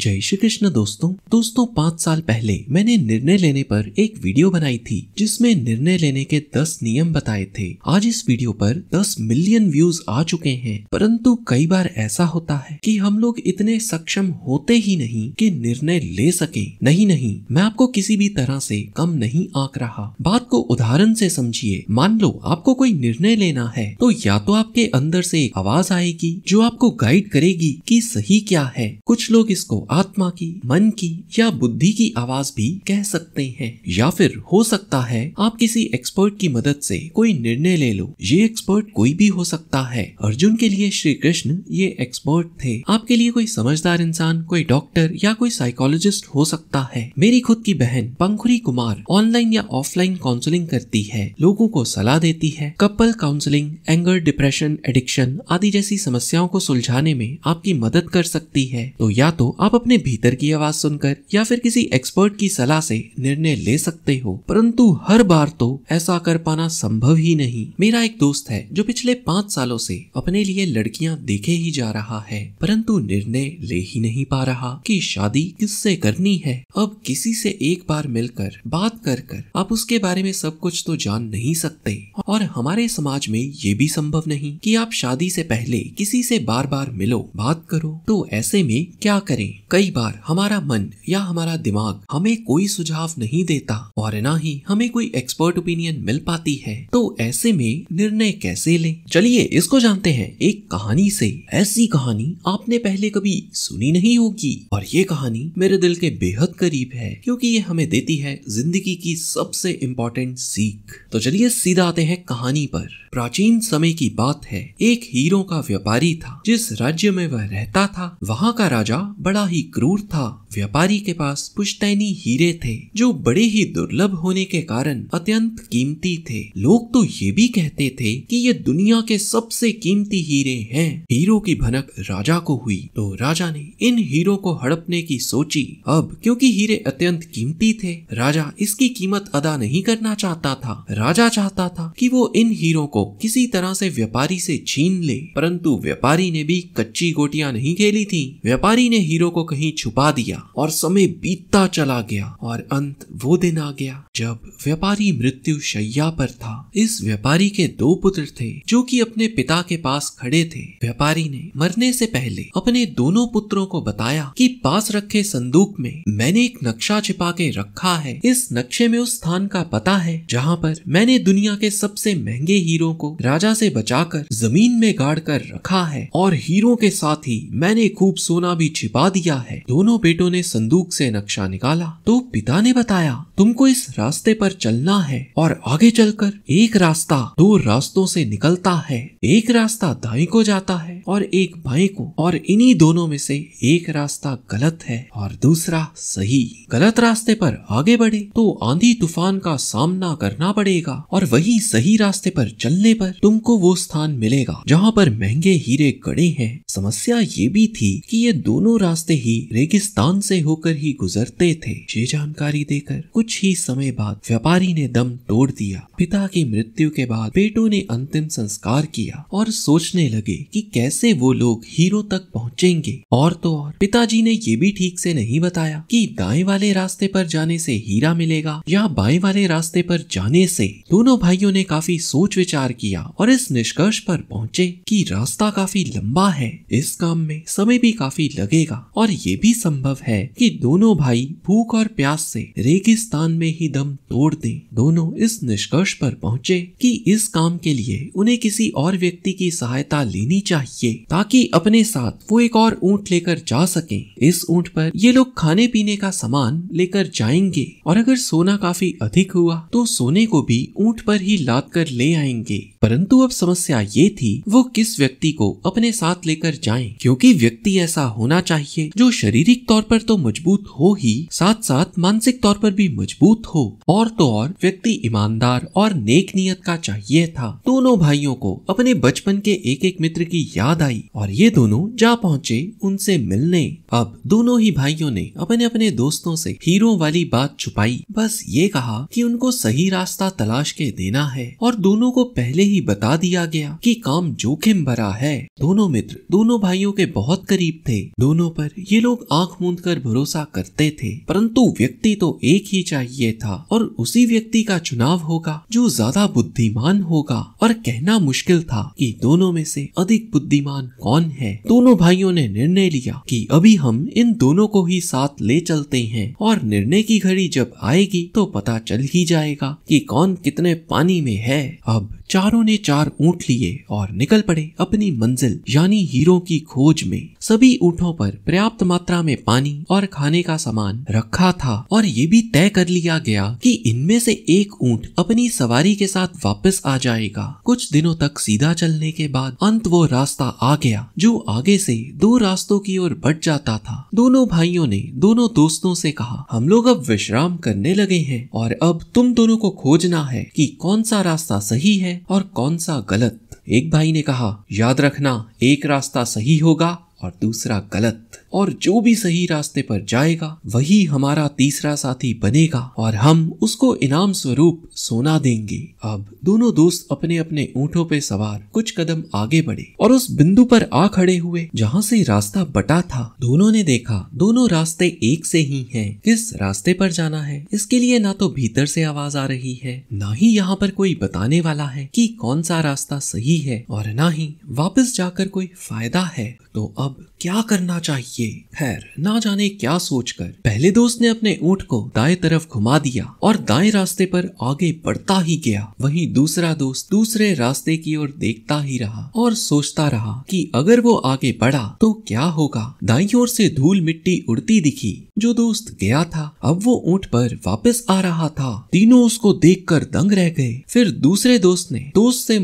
जय श्री कृष्ण दोस्तों दोस्तों पाँच साल पहले मैंने निर्णय लेने पर एक वीडियो बनाई थी जिसमें निर्णय लेने के दस नियम बताए थे आज इस वीडियो पर दस मिलियन व्यूज आ चुके हैं परंतु कई बार ऐसा होता है कि हम लोग इतने सक्षम होते ही नहीं कि निर्णय ले सके नहीं नहीं मैं आपको किसी भी तरह से कम नहीं आंक रहा बात को उदाहरण से समझिए मान लो आपको कोई निर्णय लेना है तो या तो आपके अंदर से आवाज आएगी जो आपको गाइड करेगी कि सही क्या है कुछ लोग इसको आत्मा की मन की या बुद्धि की आवाज भी कह सकते हैं या फिर हो सकता है आप किसी एक्सपर्ट की मदद से कोई निर्णय ले लो ये एक्सपर्ट कोई भी हो सकता है अर्जुन के लिए श्री कृष्ण ये एक्सपर्ट थे आपके लिए कोई समझदार इंसान कोई डॉक्टर या कोई साइकोलॉजिस्ट हो सकता है मेरी खुद की बहन पंखुरी कुमार ऑनलाइन या ऑफलाइन काउंसलिंग करती है लोगों को सलाह देती है couple counselling anger depression addiction आदि जैसी समस्याओं को सुलझाने में आपकी मदद कर सकती है तो या तो आप अपने भीतर की आवाज सुनकर या फिर किसी एक्सपर्ट की सलाह से निर्णय ले सकते हो परंतु हर बार तो ऐसा कर पाना संभव ही नहीं मेरा एक दोस्त है जो पिछले पाँच सालों से अपने लिए लड़कियां देखे ही जा रहा है परंतु निर्णय ले ही नहीं पा रहा कि शादी किससे करनी है अब किसी से एक बार मिलकर बात कर कर आप उसके बारे में सब कुछ तो जान नहीं सकते और हमारे समाज में ये भी संभव नहीं कि आप शादी से पहले किसी से बार बार मिलो बात करो तो ऐसे में क्या करें कई बार हमारा मन या हमारा दिमाग हमें कोई सुझाव नहीं देता और ना ही हमें कोई एक्सपर्ट ओपिनियन मिल पाती है तो ऐसे में निर्णय कैसे लें? चलिए इसको जानते हैं एक कहानी से ऐसी कहानी आपने पहले कभी सुनी नहीं होगी और ये कहानी मेरे दिल के बेहद करीब है क्योंकि ये हमें देती है जिंदगी की सबसे इम्पोर्टेंट सीख तो चलिए सीधा आते हैं कहानी पर प्राचीन समय की बात है एक हीरो का व्यापारी था जिस राज्य में वह रहता था वहाँ का राजा बड़ा ही व्यापारी क्रूर था व्यापारी के पास पुश्तैनी हीरे थे जो बड़े ही दुर्लभ होने के कारण अत्यंत कीमती थे लोग तो ये भी कहते थे कि ये दुनिया के सबसे कीमती हीरे हैं हीरो की भनक राजा को हुई तो राजा ने इन हीरो को हड़पने की सोची अब क्योंकि हीरे अत्यंत कीमती थे राजा इसकी कीमत अदा नहीं करना चाहता था राजा चाहता था कि वो इन हीरो को किसी तरह से व्यापारी से छीन ले परंतु व्यापारी ने भी कच्ची गोटियां नहीं खेली थी व्यापारी ने हीरो को कहीं छुपा दिया और समय बीतता चला गया और अंत वो दिन आ गया जब व्यापारी मृत्यु शैया पर था इस व्यापारी के दो पुत्र थे जो कि अपने पिता के पास खड़े थे व्यापारी ने मरने से पहले अपने दोनों पुत्रों को बताया कि पास रखे संदूक में मैंने एक नक्शा छिपा के रखा है इस नक्शे में उस स्थान का पता है जहाँ पर मैंने दुनिया के सबसे महंगे हीरो को राजा से बचाकर जमीन में गाड़ कर रखा है और हीरो के साथ ही मैंने खूब सोना भी छिपा दिया क्या है दोनों बेटों ने संदूक से नक्शा निकाला तो पिता ने बताया तुमको इस रास्ते पर चलना है और आगे चलकर एक रास्ता दो रास्तों से निकलता है एक रास्ता दाई को जाता है और एक बाई को और इन्हीं दोनों में से एक रास्ता गलत है और दूसरा सही गलत रास्ते पर आगे बढ़े तो आंधी तूफान का सामना करना पड़ेगा और वही सही रास्ते पर चलने पर तुमको वो स्थान मिलेगा जहाँ पर महंगे हीरे कड़े हैं समस्या ये भी थी कि ये दोनों रास्ते ही रेगिस्तान से होकर ही गुजरते थे ये जानकारी देकर कुछ ही समय बाद व्यापारी ने दम तोड़ दिया पिता की मृत्यु के बाद बेटो ने अंतिम संस्कार किया और सोचने लगे कि कैसे वो लोग हीरो तक पहुंचेंगे और तो और पिताजी ने ये भी ठीक से नहीं बताया कि दाएं वाले रास्ते पर जाने से हीरा मिलेगा या बाएं वाले रास्ते पर जाने से दोनों भाइयों ने काफी सोच विचार किया और इस निष्कर्ष पर पहुंचे कि रास्ता काफी लंबा है इस काम में समय भी काफी लगेगा और ये भी संभव है कि दोनों भाई भूख और प्यास से रेगिस्तान में ही दम तोड़ दें दोनों इस निष्कर्ष पर पहुंचे कि इस काम के लिए उन्हें किसी और व्यक्ति की सहायता लेनी चाहिए ताकि अपने साथ वो एक और ऊँट लेकर जा सके इस ऊँट पर ये लोग खाने पीने का सामान लेकर जाएंगे और अगर सोना काफी अधिक हुआ तो सोने को भी ऊँट पर ही लाद कर ले आएंगे परंतु अब समस्या ये थी वो किस व्यक्ति को अपने साथ लेकर जाएं क्योंकि व्यक्ति ऐसा होना चाहिए जो जो शारीरिक तौर पर तो मजबूत हो ही साथ साथ मानसिक तौर पर भी मजबूत हो और तो और व्यक्ति ईमानदार और नेक नियत का चाहिए था दोनों भाइयों को अपने बचपन के एक एक मित्र की याद आई और ये दोनों जा पहुँचे उनसे मिलने अब दोनों ही भाइयों ने अपने अपने दोस्तों से हीरो वाली बात छुपाई बस ये कहा कि उनको सही रास्ता तलाश के देना है और दोनों को पहले ही बता दिया गया कि काम जोखिम भरा है दोनों मित्र दोनों भाइयों के बहुत करीब थे दोनों पर ये ये लोग आंख मूंद कर भरोसा करते थे परंतु व्यक्ति तो एक ही चाहिए था और उसी व्यक्ति का चुनाव होगा जो ज्यादा बुद्धिमान होगा और कहना मुश्किल था कि दोनों में से अधिक बुद्धिमान कौन है दोनों भाइयों ने निर्णय लिया कि अभी हम इन दोनों को ही साथ ले चलते हैं और निर्णय की घड़ी जब आएगी तो पता चल ही जाएगा कि कौन कितने पानी में है अब चारों ने चार ऊंट लिए और निकल पड़े अपनी मंजिल यानी हीरो की खोज में सभी ऊँटों पर पर्याप्त पर्याप्त मात्रा में पानी और खाने का सामान रखा था और ये भी तय कर लिया गया कि इनमें से एक ऊंट अपनी सवारी के साथ वापस आ जाएगा कुछ दिनों तक सीधा चलने के बाद अंत वो रास्ता आ गया जो आगे से दो रास्तों की ओर बढ़ जाता था दोनों भाइयों ने दोनों दोस्तों से कहा हम लोग अब विश्राम करने लगे हैं और अब तुम दोनों को खोजना है कि कौन सा रास्ता सही है और कौन सा गलत एक भाई ने कहा याद रखना एक रास्ता सही होगा और दूसरा गलत और जो भी सही रास्ते पर जाएगा वही हमारा तीसरा साथी बनेगा और हम उसको इनाम स्वरूप सोना देंगे अब दोनों दोस्त अपने अपने ऊँटों पे सवार कुछ कदम आगे बढ़े और उस बिंदु पर आ खड़े हुए जहाँ से रास्ता बटा था दोनों ने देखा दोनों रास्ते एक से ही हैं। किस रास्ते पर जाना है इसके लिए ना तो भीतर से आवाज आ रही है ना ही यहाँ पर कोई बताने वाला है कि कौन सा रास्ता सही है और ना ही वापस जाकर कोई फायदा है तो अब क्या करना चाहिए लगे खैर ना जाने क्या सोचकर पहले दोस्त ने अपने ऊँट को दाएं तरफ घुमा दिया और दाएं रास्ते पर आगे बढ़ता ही गया वहीं दूसरा दोस्त दूसरे रास्ते की ओर देखता ही रहा और सोचता रहा कि अगर वो आगे बढ़ा तो क्या होगा दाई ओर से धूल मिट्टी उड़ती दिखी जो दोस्त गया था अब वो ऊँट पर वापस आ रहा था तीनों उसको कर दंग रह गए फिर दूसरे दोस्त ने दोस्त से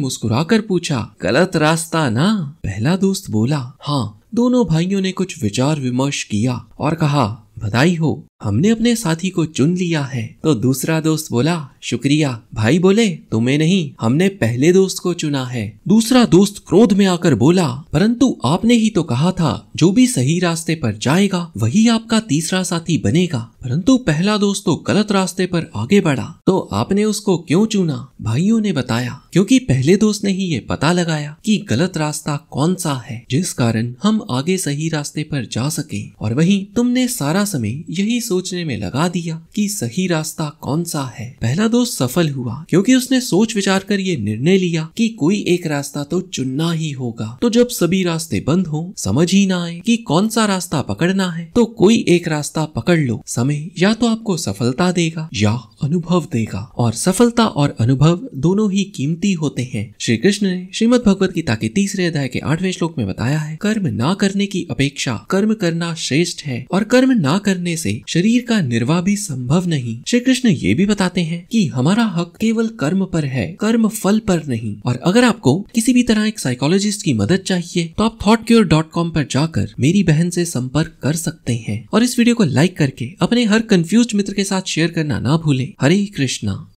कर पूछा गलत रास्ता ना पहला दोस्त बोला हाँ दोनों भाइयों ने कुछ विचार विमर्श किया और कहा बधाई हो हमने अपने साथी को चुन लिया है तो दूसरा दोस्त बोला शुक्रिया भाई बोले तुम्हें नहीं हमने पहले दोस्त को चुना है दूसरा दोस्त क्रोध में आकर बोला परंतु आपने ही तो कहा था जो भी सही रास्ते पर जाएगा वही आपका तीसरा साथी बनेगा परंतु पहला दोस्त तो गलत रास्ते पर आगे बढ़ा तो आपने उसको क्यों चुना भाइयों ने बताया क्योंकि पहले दोस्त ने ही ये पता लगाया कि गलत रास्ता कौन सा है जिस कारण हम आगे सही रास्ते पर जा सके और वहीं तुमने सारा समय यही सोचने में लगा दिया कि सही रास्ता कौन सा है पहला दोस्त सफल हुआ क्योंकि उसने सोच विचार कर ये निर्णय लिया कि कोई एक रास्ता तो चुनना ही होगा तो जब सभी रास्ते बंद हो समझ ही ना आए कि कौन सा रास्ता पकड़ना है तो कोई एक रास्ता पकड़ लो समय या तो आपको सफलता देगा या अनुभव देगा और सफलता और अनुभव दोनों ही कीमती होते हैं श्री कृष्ण ने श्रीमद भगवत गीता के तीसरे अध्याय के आठवें श्लोक में बताया है कर्म ना करने की अपेक्षा कर्म करना श्रेष्ठ है और कर्म ना करने से शरीर का निर्वाह भी संभव नहीं श्री कृष्ण ये भी बताते हैं कि हमारा हक केवल कर्म पर है कर्म फल पर नहीं और अगर आपको किसी भी तरह एक साइकोलॉजिस्ट की मदद चाहिए तो आप थॉट क्योर डॉट कॉम पर जाकर मेरी बहन से संपर्क कर सकते हैं और इस वीडियो को लाइक करके अपने हर कंफ्यूज मित्र के साथ शेयर करना ना भूले हरे कृष्णा